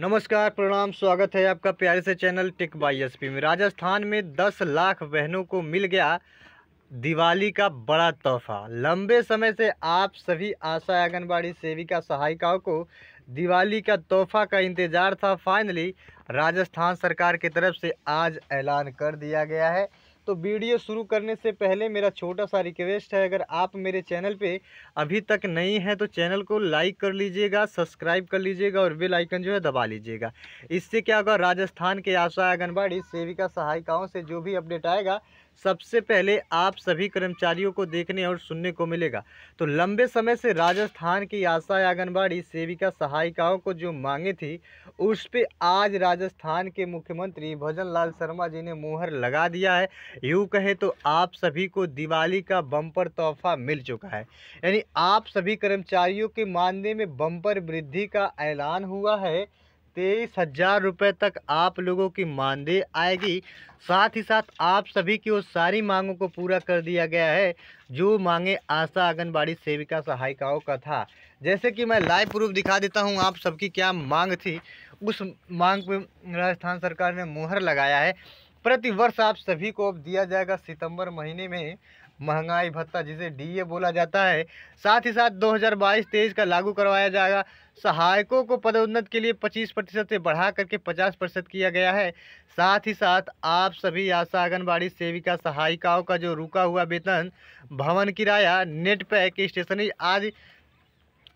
नमस्कार प्रणाम स्वागत है आपका प्यारे से चैनल टिक बाई एस में राजस्थान में 10 लाख बहनों को मिल गया दिवाली का बड़ा तोहफा लंबे समय से आप सभी आशा आंगनबाड़ी सेविका सहायिकाओं को दिवाली का तोहफा का इंतज़ार था फाइनली राजस्थान सरकार की तरफ से आज ऐलान कर दिया गया है तो वीडियो शुरू करने से पहले मेरा छोटा सा रिक्वेस्ट है अगर आप मेरे चैनल पे अभी तक नहीं हैं तो चैनल को लाइक कर लीजिएगा सब्सक्राइब कर लीजिएगा और बेल आइकन जो है दबा लीजिएगा इससे क्या होगा राजस्थान के आशा आंगनबाड़ी सेविका सहायिकाओं से जो भी अपडेट आएगा सबसे पहले आप सभी कर्मचारियों को देखने और सुनने को मिलेगा तो लंबे समय से राजस्थान की आशा आंगनबाड़ी सेविका सहायिकाओं को जो मांगे थी उस पर आज राजस्थान के मुख्यमंत्री भजन लाल शर्मा जी ने मुहर लगा दिया है यूँ कहे तो आप सभी को दिवाली का बम्पर तोहफा मिल चुका है यानी आप सभी कर्मचारियों के मानदेय में बम्पर वृद्धि का ऐलान हुआ है तेईस हज़ार रुपये तक आप लोगों की मानदेय आएगी साथ ही साथ आप सभी की वो सारी मांगों को पूरा कर दिया गया है जो मांगे आशा आंगनबाड़ी सेविका सहायिकाओं का था जैसे कि मैं लाइव प्रूफ दिखा देता हूं आप सबकी क्या मांग थी उस मांग पे राजस्थान सरकार ने मुहर लगाया है प्रति वर्ष आप सभी को अब दिया जाएगा सितंबर महीने में महंगाई भत्ता जिसे डीए बोला जाता है साथ ही साथ 2022-23 का लागू करवाया जाएगा सहायकों को पदोन्नत के लिए 25 प्रतिशत से बढ़ा करके 50 प्रतिशत किया गया है साथ ही साथ आप सभी आशा आंगनबाड़ी सेविका सहायिकाओं का जो रुका हुआ वेतन भवन किराया नेट पैक स्टेशनरी आदि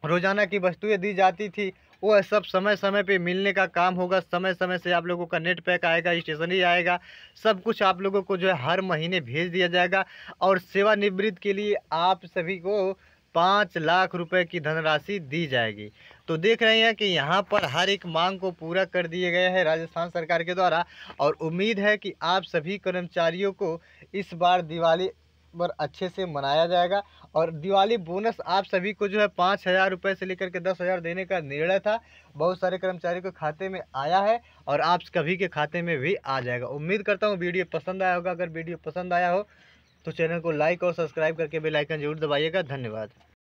रोजाना की वस्तुएँ दी जाती थी वो सब समय समय पे मिलने का काम होगा समय समय से आप लोगों का नेट पैक आएगा स्टेशनरी आएगा सब कुछ आप लोगों को जो है हर महीने भेज दिया जाएगा और सेवानिवृत्त के लिए आप सभी को पाँच लाख रुपए की धनराशि दी जाएगी तो देख रहे हैं कि यहाँ पर हर एक मांग को पूरा कर दिए गए हैं राजस्थान सरकार के द्वारा और उम्मीद है कि आप सभी कर्मचारियों को इस बार दिवाली पर अच्छे से मनाया जाएगा और दिवाली बोनस आप सभी को जो है पाँच हज़ार रुपये से लेकर के दस हज़ार देने का निर्णय था बहुत सारे कर्मचारी के खाते में आया है और आप सभी के खाते में भी आ जाएगा उम्मीद करता हूँ वीडियो पसंद आया होगा अगर वीडियो पसंद आया हो तो चैनल को लाइक और सब्सक्राइब करके बेलाइकन जरूर दबाइएगा धन्यवाद